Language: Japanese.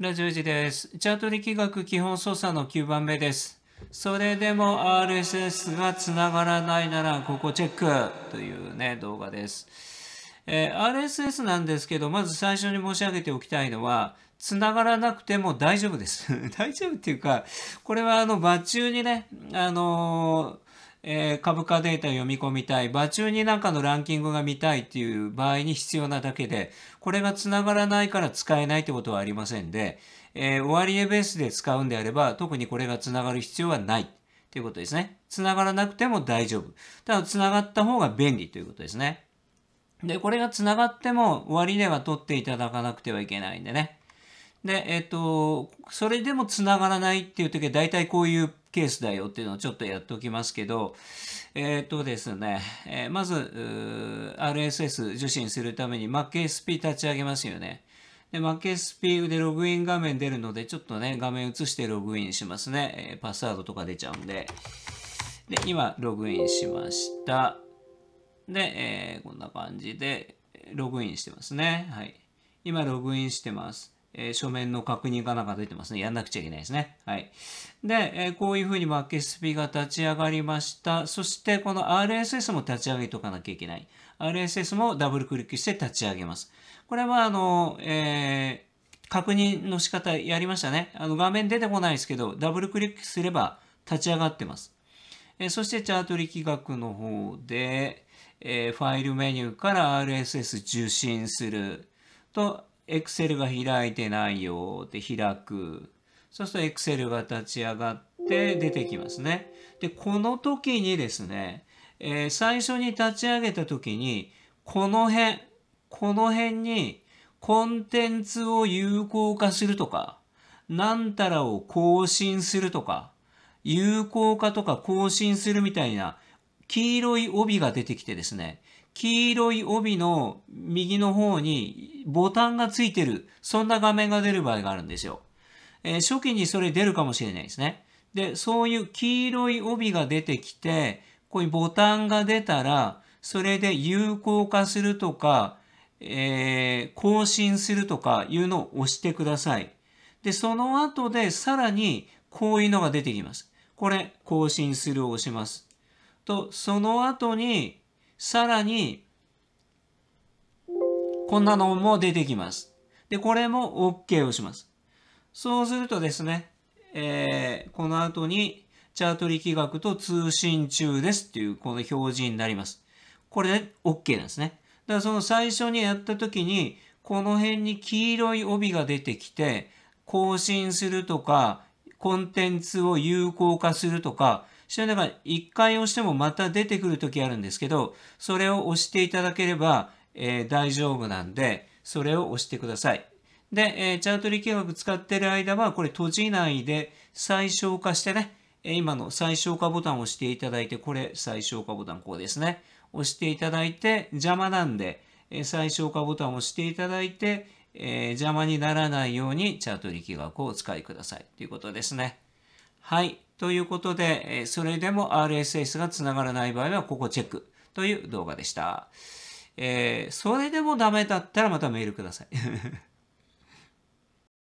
ラジオ時です。チャート力学基本操作の9番目です。それでも RSS がつながらないならここチェックというね、動画です。えー、RSS なんですけど、まず最初に申し上げておきたいのは、つながらなくても大丈夫です。大丈夫っていうか、これはあの、場中にね、あのーえー、株価データを読み込みたい、場中になんかのランキングが見たいっていう場合に必要なだけで、これが繋がらないから使えないってことはありませんで、えー、終値ベースで使うんであれば、特にこれが繋がる必要はないっていうことですね。繋がらなくても大丈夫。ただ、繋がった方が便利ということですね。で、これが繋がっても終値は取っていただかなくてはいけないんでね。で、えっ、ー、と、それでも繋がらないっていう時は大体こういうケースだよっていうのをちょっとやっておきますけど、えっ、ー、とですね、えー、まず、RSS 受信するために MacSP 立ち上げますよね。で、MacSP でログイン画面出るので、ちょっとね、画面映してログインしますね。えパスワードとか出ちゃうんで。で、今、ログインしました。で、えー、こんな感じで、ログインしてますね。はい。今、ログインしてます。えー、書面の確認かなんか出てますね。やんなくちゃいけないですね。はい。で、えー、こういうふうにマケスピが立ち上がりました。そしてこの RSS も立ち上げとかなきゃいけない。RSS もダブルクリックして立ち上げます。これはあの、えー、確認の仕方やりましたね。あの画面出てこないですけど、ダブルクリックすれば立ち上がってます。えー、そしてチャート力学の方で、えー、ファイルメニューから RSS 受信すると Excel が開いてないよって開く。そうすると Excel が立ち上がって出てきますね。で、この時にですね、えー、最初に立ち上げた時に、この辺、この辺にコンテンツを有効化するとか、なんたらを更新するとか、有効化とか更新するみたいな黄色い帯が出てきてですね、黄色い帯の右の方にボタンがついてる、そんな画面が出る場合があるんですよ。えー、初期にそれ出るかもしれないですね。で、そういう黄色い帯が出てきて、こういうボタンが出たら、それで有効化するとか、えー、更新するとかいうのを押してください。で、その後でさらにこういうのが出てきます。これ、更新するを押します。と、その後に、さらに、こんなのも出てきます。で、これも OK をします。そうするとですね、えー、この後にチャート力学と通信中ですっていうこの表示になります。これで OK なんですね。だからその最初にやった時に、この辺に黄色い帯が出てきて、更新するとか、コンテンツを有効化するとか、それだから回押してもまた出てくる時あるんですけど、それを押していただければ、えー、大丈夫なんで、それを押してください。で、えー、チャート力学使ってる間は、これ閉じないで最小化してね、今の最小化ボタンを押していただいて、これ最小化ボタン、こうですね。押していただいて、邪魔なんで、最小化ボタンを押していただいて、えー、邪魔にならないようにチャート力学をお使いくださいということですね。はい。ということで、それでも RSS がつながらない場合はここチェックという動画でした。えー、それでもダメだったらまたメールください。